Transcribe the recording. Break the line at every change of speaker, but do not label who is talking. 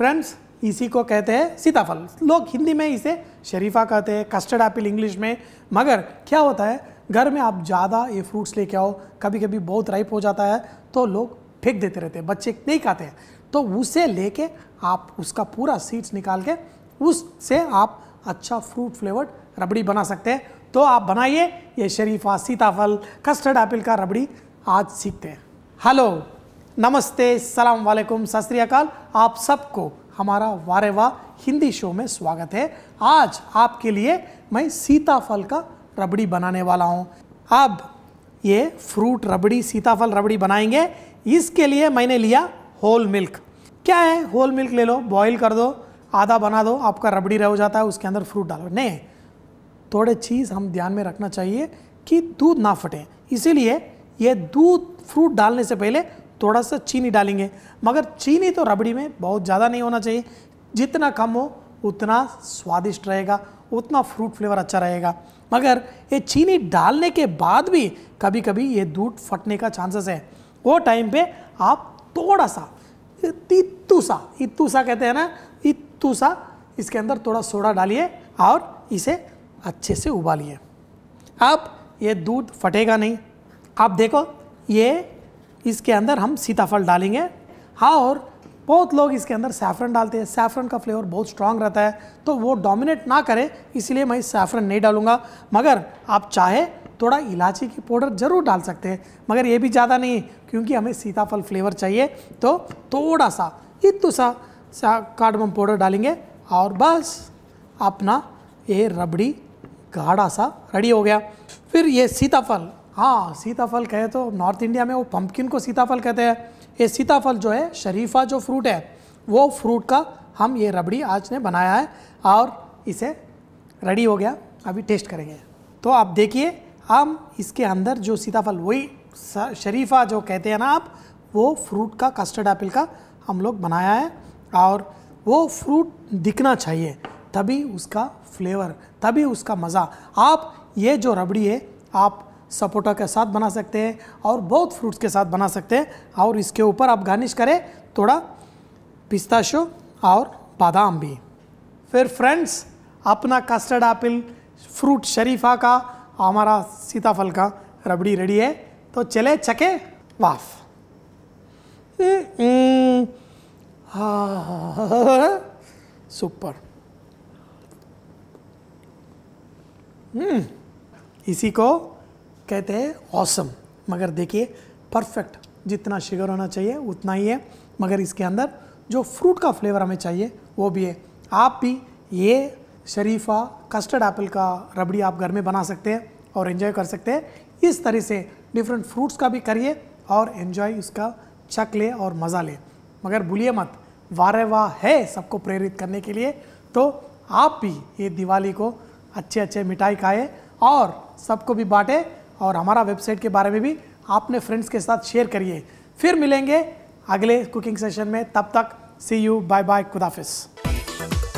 Friends इसी को कहते हैं सीताफल लोग हिंदी में इसे शरीफा कहते हैं कस्टर्ड एप्पल इंग्लिश में मगर क्या होता है घर में आप ज़्यादा ये फ्रूट्स लेके आओ कभी कभी बहुत राइप हो जाता है तो लोग फेंक देते रहते हैं बच्चे नहीं खाते हैं तो उसे लेके आप उसका पूरा सीड्स निकाल के उससे आप अच्छा फ्रूट फ्लेवर्ड रबड़ी बना सकते हैं तो आप बनाइए ये शरीफा सीताफल कस्टर्ड एप्पल का रबड़ी आज सीखते हैं हेलो नमस्ते सलाम वालेकुम सत आप सबको हमारा वारे वाह हिंदी शो में स्वागत है आज आपके लिए मैं सीताफल का रबड़ी बनाने वाला हूँ अब ये फ्रूट रबड़ी सीताफल रबड़ी बनाएंगे इसके लिए मैंने लिया होल मिल्क क्या है होल मिल्क ले लो बॉईल कर दो आधा बना दो आपका रबड़ी रह जाता है उसके अंदर फ्रूट डालो नहीं थोड़े चीज़ हम ध्यान में रखना चाहिए कि दूध ना फटे इसीलिए ये दूध फ्रूट डालने से पहले थोड़ा सा चीनी डालेंगे मगर चीनी तो रबड़ी में बहुत ज़्यादा नहीं होना चाहिए जितना कम हो उतना स्वादिष्ट रहेगा उतना फ्रूट फ्लेवर अच्छा रहेगा मगर ये चीनी डालने के बाद भी कभी कभी ये दूध फटने का चांसेस है वो टाइम पे आप थोड़ा सा इतू सा इत्तू सा कहते हैं ना इतू सा इसके अंदर थोड़ा सोडा डालिए और इसे अच्छे से उबालिए अब ये दूध फटेगा नहीं आप देखो ये इसके अंदर हम सीताफल डालेंगे हाँ और बहुत लोग इसके अंदर सैफरन डालते हैं सैफरन का फ्लेवर बहुत स्ट्रांग रहता है तो वो डोमिनेट ना करे इसलिए मैं सैफरन नहीं डालूंगा मगर आप चाहे थोड़ा इलायची की पाउडर ज़रूर डाल सकते हैं मगर ये भी ज़्यादा नहीं क्योंकि हमें सीताफल फ्लेवर चाहिए तो थोड़ा सा इतू सा, सा कार्डमम पाउडर डालेंगे और बस अपना ये रबड़ी गाढ़ा सा रेडी हो गया फिर ये सीताफल हाँ सीताफल कहे तो नॉर्थ इंडिया में वो पम्पकिन को सीताफल कहते हैं ये सीताफल जो है शरीफा जो फ्रूट है वो फ्रूट का हम ये रबड़ी आज ने बनाया है और इसे रेडी हो गया अभी टेस्ट करेंगे तो आप देखिए हम इसके अंदर जो सीताफल वही शरीफा जो कहते हैं ना आप वो फ्रूट का कस्टर्ड एप्पल का हम लोग बनाया है और वो फ्रूट दिखना चाहिए तभी उसका फ्लेवर तभी उसका मज़ा आप ये जो रबड़ी है आप सपोटा के साथ बना सकते हैं और बहुत फ्रूट्स के साथ बना सकते हैं और इसके ऊपर आप गार्निश करें थोड़ा पिस्ताशो और बादाम भी फिर फ्रेंड्स अपना कस्टर्ड एप्पल फ्रूट शरीफा का हमारा सीताफल का रबड़ी रेडी है तो चले चके वाफ सुपर hmm। इसी को कहते हैं औसम मगर देखिए परफेक्ट जितना शुगर होना चाहिए उतना ही है मगर इसके अंदर जो फ्रूट का फ्लेवर हमें चाहिए वो भी है आप भी ये शरीफा कस्टर्ड एप्पल का रबड़ी आप घर में बना सकते हैं और इन्जॉय कर सकते हैं इस तरह से डिफरेंट फ्रूट्स का भी करिए और इन्जॉय उसका चक ले और मज़ा ले मगर भूलिए मत वारे वाह है सबको प्रेरित करने के लिए तो आप भी ये दिवाली को अच्छे अच्छे मिठाई खाए और सबको भी बांटें और हमारा वेबसाइट के बारे में भी आपने फ्रेंड्स के साथ शेयर करिए फिर मिलेंगे अगले कुकिंग सेशन में तब तक सी यू बाय बाय खुदाफिज़